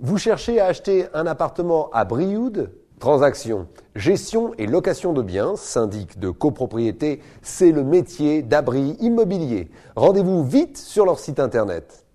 Vous cherchez à acheter un appartement à Brioude Transaction, gestion et location de biens, syndic de copropriété, c'est le métier d'abri immobilier. Rendez-vous vite sur leur site internet